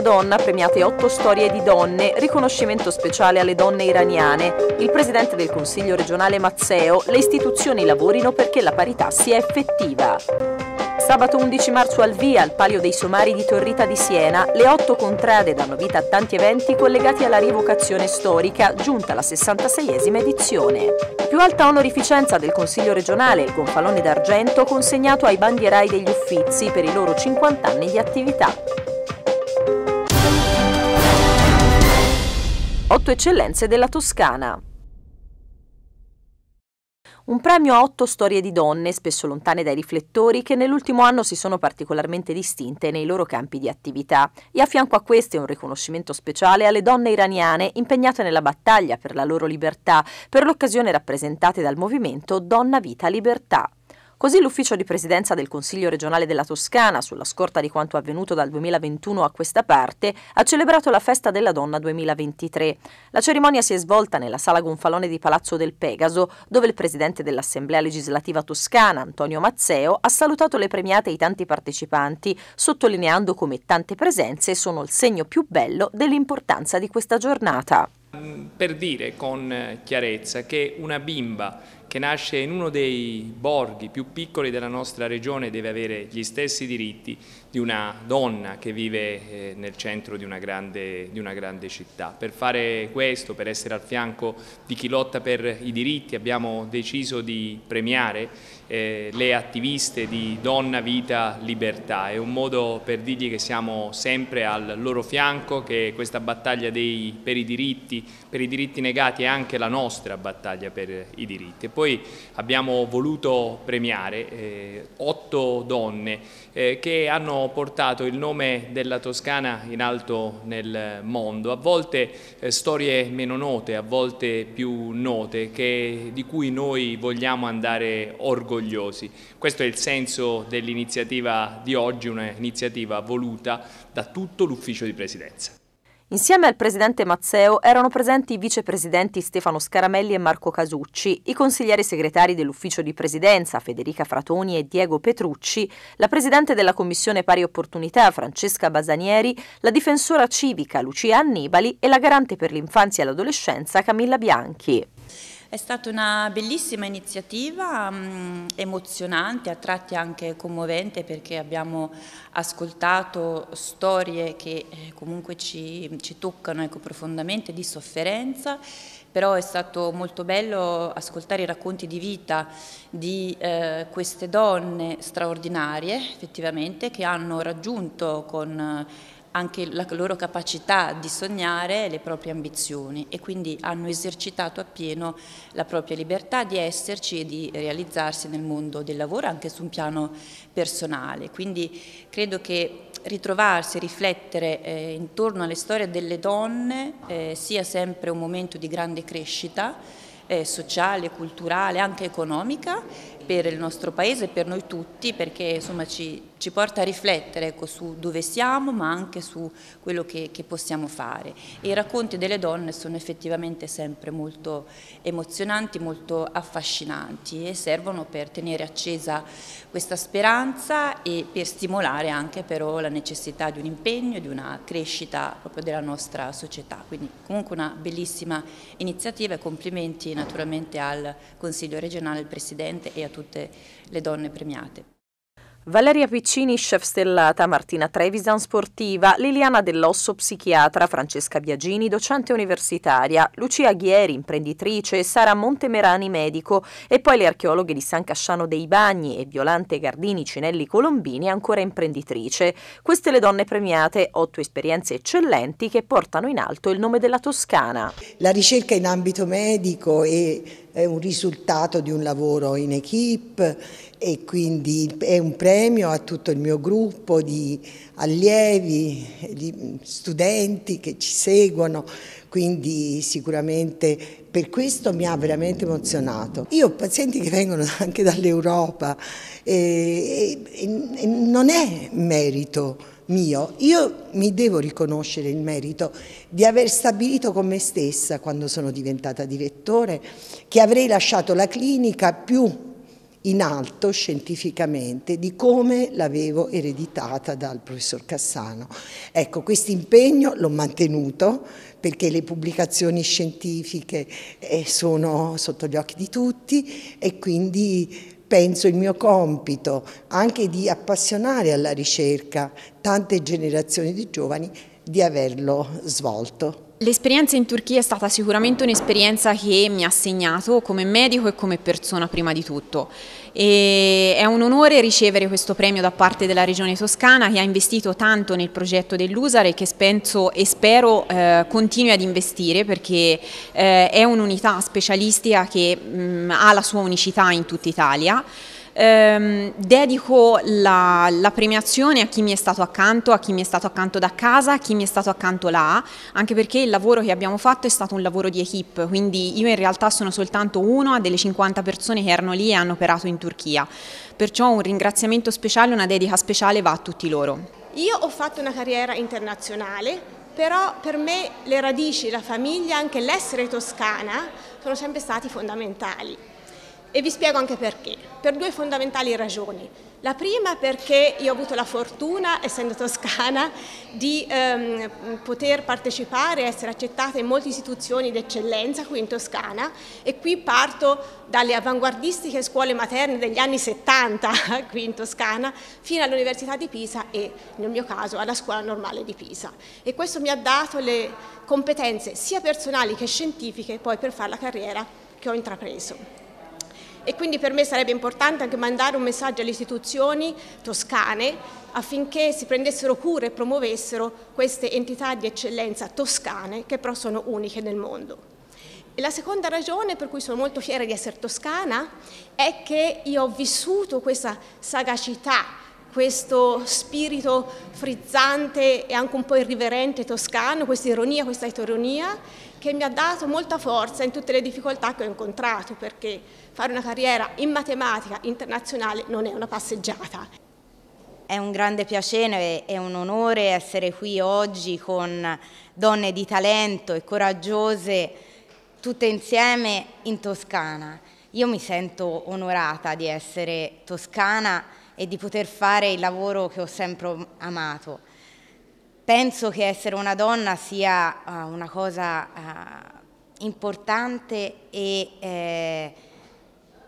della donna, premiate 8 storie di donne, riconoscimento speciale alle donne iraniane. Il presidente del Consiglio regionale Mazzeo, le istituzioni lavorino perché la parità sia effettiva. Sabato 11 marzo al via, al Palio dei Somari di Torrita di Siena, le otto contrade danno vita a tanti eventi collegati alla rievocazione storica, giunta alla 66esima edizione. Più alta onorificenza del Consiglio regionale, il gonfalone d'argento consegnato ai bandierai degli Uffizi per i loro 50 anni di attività. 8 eccellenze della Toscana. Un premio a otto storie di donne, spesso lontane dai riflettori, che nell'ultimo anno si sono particolarmente distinte nei loro campi di attività. E a fianco a queste un riconoscimento speciale alle donne iraniane impegnate nella battaglia per la loro libertà, per l'occasione rappresentate dal movimento Donna Vita Libertà. Così l'ufficio di presidenza del Consiglio regionale della Toscana, sulla scorta di quanto avvenuto dal 2021 a questa parte, ha celebrato la Festa della Donna 2023. La cerimonia si è svolta nella sala gonfalone di Palazzo del Pegaso, dove il presidente dell'Assemblea legislativa toscana, Antonio Mazzeo, ha salutato le premiate e i tanti partecipanti, sottolineando come tante presenze sono il segno più bello dell'importanza di questa giornata. Per dire con chiarezza che una bimba che nasce in uno dei borghi più piccoli della nostra regione deve avere gli stessi diritti di una donna che vive eh, nel centro di una, grande, di una, grande, città. Per fare questo, per essere al fianco di chi lotta per i diritti, abbiamo deciso di premiare eh, le attiviste di Donna, Vita, Libertà. È un modo per dirgli che siamo sempre al loro fianco, che questa battaglia dei, per i diritti, per i diritti negati è anche la nostra battaglia per i diritti. E poi poi abbiamo voluto premiare eh, otto donne eh, che hanno portato il nome della Toscana in alto nel mondo, a volte eh, storie meno note, a volte più note, che, di cui noi vogliamo andare orgogliosi. Questo è il senso dell'iniziativa di oggi, un'iniziativa voluta da tutto l'ufficio di presidenza. Insieme al presidente Mazzeo erano presenti i vicepresidenti Stefano Scaramelli e Marco Casucci, i consiglieri segretari dell'ufficio di presidenza Federica Fratoni e Diego Petrucci, la presidente della commissione pari opportunità Francesca Basanieri, la difensora civica Lucia Annibali e la garante per l'infanzia e l'adolescenza Camilla Bianchi. È stata una bellissima iniziativa, mm, emozionante, a tratti anche commovente perché abbiamo ascoltato storie che eh, comunque ci, ci toccano ecco, profondamente di sofferenza però è stato molto bello ascoltare i racconti di vita di eh, queste donne straordinarie effettivamente che hanno raggiunto con eh, anche la loro capacità di sognare le proprie ambizioni e quindi hanno esercitato appieno la propria libertà di esserci e di realizzarsi nel mondo del lavoro anche su un piano personale. Quindi credo che ritrovarsi, riflettere eh, intorno alle storie delle donne eh, sia sempre un momento di grande crescita eh, sociale, culturale, anche economica per il nostro paese, per noi tutti, perché insomma, ci, ci, porta a riflettere ecco, su dove siamo ma anche su quello che, che, possiamo fare. E i racconti delle donne sono effettivamente sempre molto emozionanti, molto affascinanti e servono per tenere accesa questa speranza e per stimolare anche però la necessità di un impegno di una crescita proprio della nostra società. Quindi comunque una bellissima iniziativa e complimenti naturalmente al Consiglio regionale, al Presidente e a tutte le donne premiate. Valeria Piccini, chef stellata, Martina Trevisan, sportiva, Liliana Dell'Osso, psichiatra, Francesca Biagini, docente universitaria, Lucia Ghieri, imprenditrice, Sara Montemerani, medico, e poi le archeologhe di San Casciano dei Bagni e Violante Gardini Cinelli Colombini, ancora imprenditrice. Queste le donne premiate, otto esperienze eccellenti che portano in alto il nome della Toscana. La ricerca in ambito medico è, è un risultato di un lavoro in equip e quindi è un premio a tutto il mio gruppo di allievi, di studenti che ci seguono, quindi sicuramente per questo mi ha veramente emozionato. Io ho pazienti che vengono anche dall'Europa e, e, e non è merito mio, io mi devo riconoscere il merito di aver stabilito con me stessa quando sono diventata direttore che avrei lasciato la clinica più in alto scientificamente di come l'avevo ereditata dal professor Cassano. Ecco, questo impegno l'ho mantenuto perché le pubblicazioni scientifiche eh, sono sotto gli occhi di tutti e quindi penso il mio compito anche di appassionare alla ricerca tante generazioni di giovani di averlo svolto. L'esperienza in Turchia è stata sicuramente un'esperienza che mi ha segnato come medico e come persona prima di tutto. E è un onore ricevere questo premio da parte della Regione Toscana che ha investito tanto nel progetto dell'USAR e che penso e spero eh, continui ad investire perché eh, è un'unità specialistica che mh, mm, ha la sua unicità in tutta Italia. Ehm, dedico la, la, premiazione a chi mi è stato accanto, a chi mi è stato accanto da casa, a chi mi è stato accanto là, anche perché il lavoro che abbiamo fatto è stato un lavoro di equip, quindi io in realtà sono soltanto una delle 50 persone che erano lì e hanno operato in Turchia, perciò un ringraziamento speciale, una dedica speciale va a tutti loro. Io ho fatto una carriera internazionale, però per me le radici, la famiglia, anche l'essere toscana sono sempre stati fondamentali e vi spiego anche perché, per due fondamentali ragioni. La prima perché io ho avuto la fortuna, essendo toscana, di ehm, poter partecipare e essere accettata in molte istituzioni d'eccellenza qui in Toscana e qui parto dalle avanguardistiche scuole materne degli anni 70 qui in Toscana fino all'Università di Pisa e nel mio caso alla scuola normale di Pisa e questo mi ha dato le competenze sia personali che scientifiche poi per fare la carriera che ho intrapreso e quindi per me sarebbe importante anche mandare un messaggio alle istituzioni toscane affinché si prendessero cura e promuovessero queste entità di eccellenza toscane che però sono uniche nel mondo. E la seconda ragione per cui sono molto fiera di essere toscana è che io ho vissuto questa sagacità, questo spirito frizzante e anche un po' irriverente toscano, questa ironia, questa ironia, che mi ha dato molta forza in tutte le difficoltà che ho incontrato, perché fare una carriera in matematica internazionale non è una passeggiata. È un grande piacere e un onore essere qui oggi con donne di talento e coraggiose tutte insieme in Toscana. Io mi sento onorata di essere toscana e di poter fare il lavoro che ho sempre amato. Penso che essere una donna sia eh, una cosa eh, importante e eh,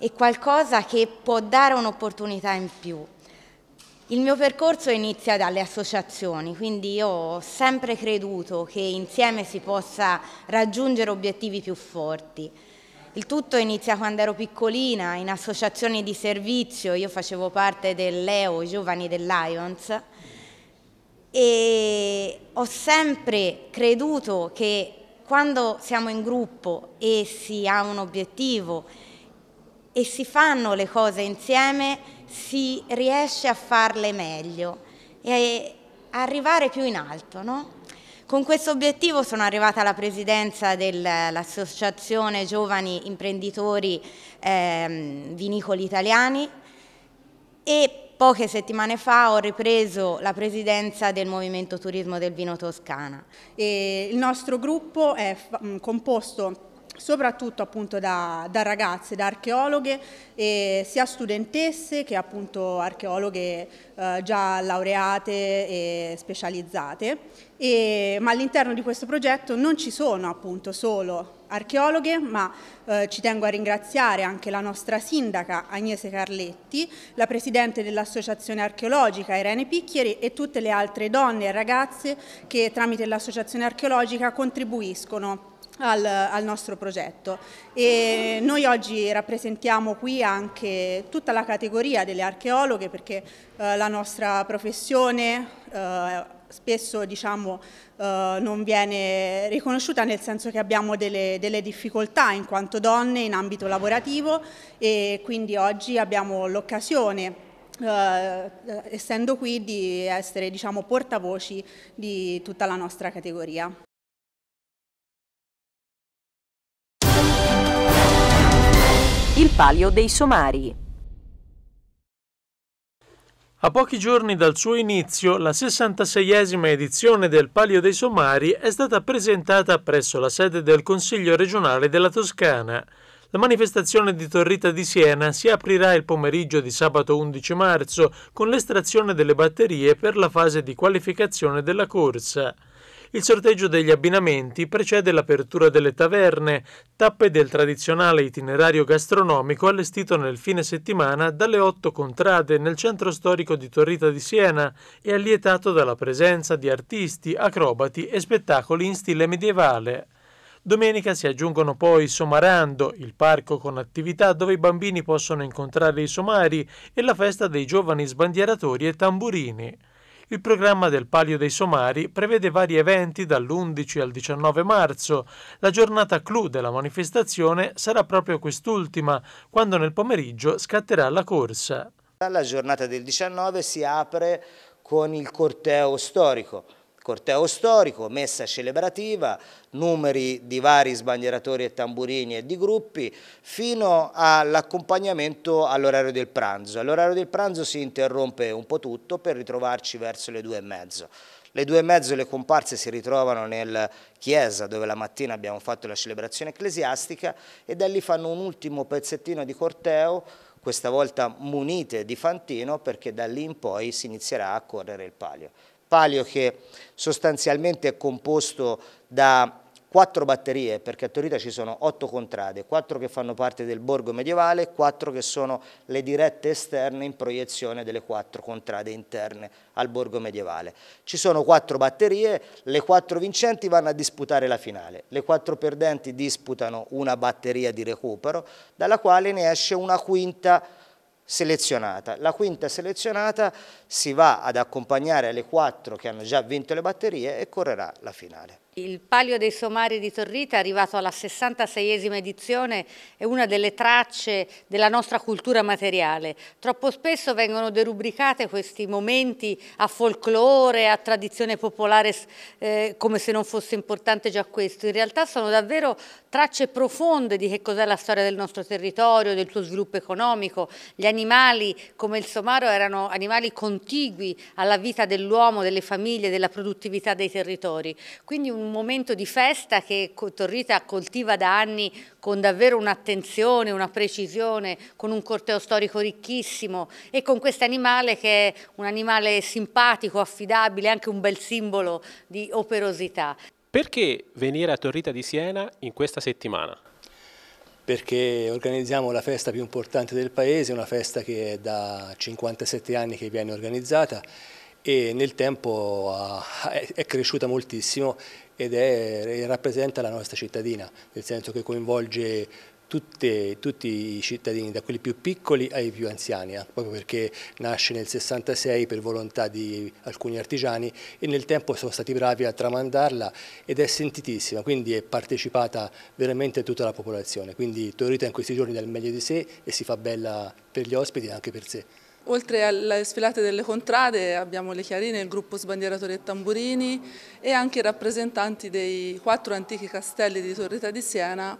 è qualcosa che può dare un'opportunità in più. Il mio percorso inizia dalle associazioni, quindi io ho sempre creduto che insieme si possa raggiungere obiettivi più forti. Il tutto inizia quando ero piccolina, in associazioni di servizio, io facevo parte del Leo, i giovani del Lions, e ho sempre creduto che quando siamo in gruppo e si ha un obiettivo e si fanno le cose insieme, si riesce a farle meglio e arrivare più in alto. No? Con questo obiettivo sono arrivata alla presidenza dell'Associazione Giovani Imprenditori eh, Vinicoli Italiani e poche settimane fa ho ripreso la presidenza del Movimento Turismo del Vino Toscana. E il nostro gruppo è composto soprattutto appunto da, da, ragazze, da archeologhe, sia studentesse che appunto archeologhe eh, già laureate e specializzate. E, ma all'interno di questo progetto non ci sono appunto solo archeologhe, ma eh, ci tengo a ringraziare anche la nostra sindaca Agnese Carletti, la presidente dell'associazione archeologica Irene Picchieri e tutte le altre donne e ragazze che tramite l'associazione archeologica contribuiscono al, al, nostro progetto. E noi oggi rappresentiamo qui anche tutta la categoria delle archeologhe perché eh, la nostra professione eh, spesso diciamo, eh, non viene riconosciuta nel senso che abbiamo delle, delle, difficoltà in quanto donne in ambito lavorativo e quindi oggi abbiamo l'occasione eh, eh, essendo qui di essere diciamo, portavoci di tutta la nostra categoria. palio dei Somari. A pochi giorni dal suo inizio, la 66esima edizione del Palio dei Somari è stata presentata presso la sede del Consiglio regionale della Toscana. La manifestazione di Torrita di Siena si aprirà il pomeriggio di sabato 11 marzo con l'estrazione delle batterie per la fase di qualificazione della corsa. Il sorteggio degli abbinamenti precede l'apertura delle taverne, tappe del tradizionale itinerario gastronomico allestito nel fine settimana dalle otto contrade nel centro storico di Torrita di Siena e allietato dalla presenza di artisti, acrobati e spettacoli in stile medievale. Domenica si aggiungono poi Somarando, il parco con attività dove i bambini possono incontrare i somari e la festa dei giovani sbandieratori e tamburini. Il programma del Palio dei Somari prevede vari eventi dall'11 al 19 marzo. La giornata clou della manifestazione sarà proprio quest'ultima, quando nel pomeriggio scatterà la corsa. La giornata del 19 si apre con il corteo storico corteo storico, messa celebrativa, numeri di vari sbandieratori e tamburini e di gruppi, fino all'accompagnamento all'orario del pranzo. All'orario del pranzo si interrompe un po' tutto per ritrovarci verso le due e mezzo. Le due e mezzo le comparse si ritrovano nel chiesa dove la mattina abbiamo fatto la celebrazione ecclesiastica e da lì fanno un ultimo pezzettino di corteo, questa volta munite di fantino perché da lì in poi si inizierà a correre il palio palio che sostanzialmente è composto da quattro batterie, perché a Torita ci sono otto contrade, quattro che fanno parte del borgo medievale e quattro che sono le dirette esterne in proiezione delle quattro contrade interne al borgo medievale. Ci sono quattro batterie, le quattro vincenti vanno a disputare la finale, le quattro perdenti disputano una batteria di recupero, dalla quale ne esce una quinta selezionata. La quinta selezionata si va ad accompagnare alle quattro che hanno già vinto le batterie e correrà la finale. Il Palio dei Somari di Torrita, arrivato alla 66esima edizione, è una delle tracce della nostra cultura materiale. Troppo spesso vengono derubricate questi momenti a folklore, a tradizione popolare, eh, come se non fosse importante già questo. In realtà sono davvero tracce profonde di che cos'è la storia del nostro territorio, del suo sviluppo economico. Gli animali come il somaro erano animali contigui alla vita dell'uomo, delle famiglie, della produttività dei territori. Quindi un momento di festa che Torrita coltiva da anni con davvero un'attenzione, una precisione, con un corteo storico ricchissimo e con questo animale che è un animale simpatico, affidabile, anche un bel simbolo di operosità. Perché venire a Torrita di Siena in questa settimana? Perché organizziamo la festa più importante del paese, una festa che è da 57 anni che viene organizzata e nel tempo è cresciuta moltissimo ed è, rappresenta la nostra cittadina, nel senso che coinvolge tutte, tutti i cittadini, da quelli più piccoli ai più anziani, eh, proprio perché nasce nel 66 per volontà di alcuni artigiani e nel tempo sono stati bravi a tramandarla ed è sentitissima, quindi è partecipata veramente tutta la popolazione. Quindi Torrita in questi giorni dà il meglio di sé e si fa bella per gli ospiti e anche per sé. Oltre alle sfilate delle contrade abbiamo le Chiarine, il gruppo Sbandieratori e Tamburini e anche i rappresentanti dei quattro antichi castelli di Torrita di Siena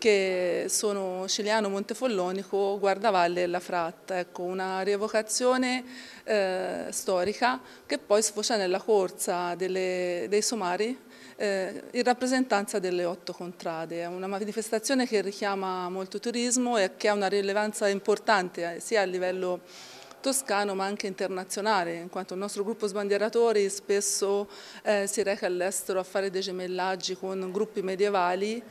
che sono Ciliano Montefollonico, Guardavalle e La Fratta, ecco, una rievocazione eh, storica che poi sfocia nella corsa delle, dei somari eh, in rappresentanza delle otto contrade. È una manifestazione che richiama molto turismo e che ha una rilevanza importante eh, sia a livello toscano ma anche internazionale, in quanto il nostro gruppo sbandieratori spesso eh, si reca all'estero a fare dei gemellaggi con gruppi medievali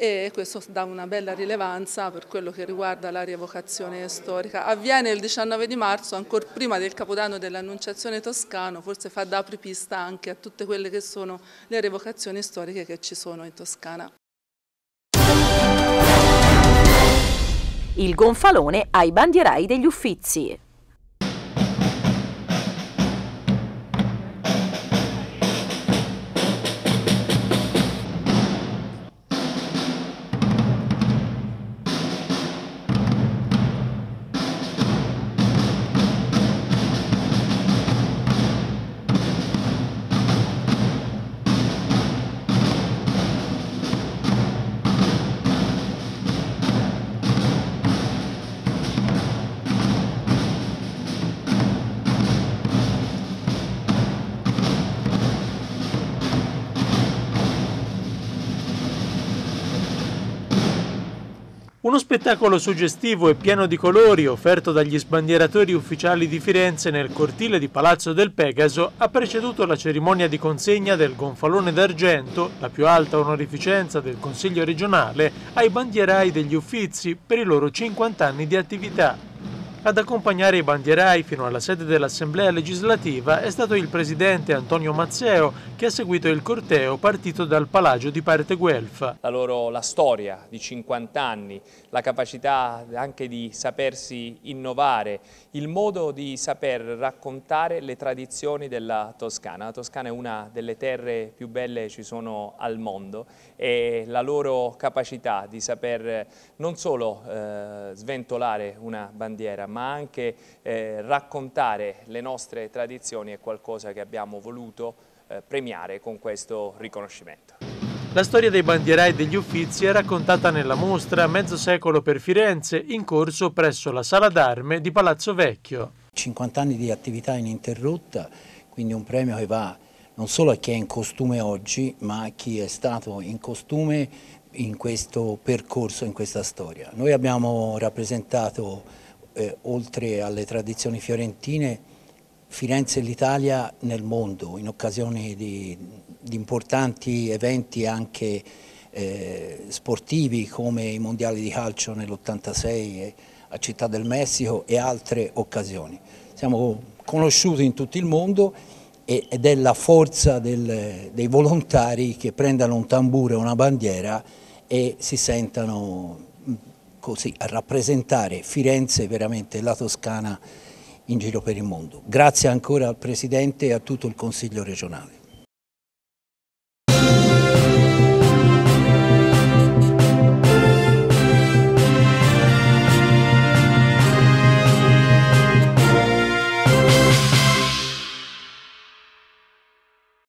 e questo dà una bella rilevanza per quello che riguarda la rievocazione storica. Avviene il 19 di marzo, ancora prima del Capodanno dell'Annunciazione Toscano, forse fa da apripista anche a tutte quelle che sono le rievocazioni storiche che ci sono in Toscana. Il gonfalone ai bandierai degli Uffizi. Uno spettacolo suggestivo e pieno di colori offerto dagli sbandieratori ufficiali di Firenze nel cortile di Palazzo del Pegaso ha preceduto la cerimonia di consegna del gonfalone d'argento, la più alta onorificenza del Consiglio regionale, ai bandierai degli Uffizi per i loro 50 anni di attività. Ad accompagnare i bandierai fino alla sede dell'Assemblea legislativa è stato il presidente Antonio Mazzeo che ha seguito il corteo partito dal Palagio di Parte Guelfa. La loro la storia di 50 anni, la capacità anche di sapersi innovare, il modo di saper raccontare le tradizioni della Toscana. La Toscana è una delle terre più belle che ci sono al mondo e la loro capacità di saper non solo eh, sventolare una bandiera ma anche eh, raccontare le nostre tradizioni è qualcosa che abbiamo voluto eh, premiare con questo riconoscimento. La storia dei bandierai e degli uffizi è raccontata nella mostra Mezzo secolo per Firenze in corso presso la Sala d'Arme di Palazzo Vecchio. 50 anni di attività ininterrotta, quindi un premio che va non solo a chi è in costume oggi, ma a chi è stato in costume in questo percorso, in questa storia. Noi abbiamo rappresentato eh, oltre alle tradizioni fiorentine, Firenze e l'Italia nel mondo, in occasione di, di importanti eventi anche eh, sportivi come i mondiali di calcio nell'86 eh, a Città del Messico e altre occasioni. Siamo conosciuti in tutto il mondo ed è la forza del, dei volontari che prendano un tamburo e una bandiera e si sentano così a rappresentare Firenze veramente la Toscana in giro per il mondo. Grazie ancora al Presidente e a tutto il Consiglio regionale.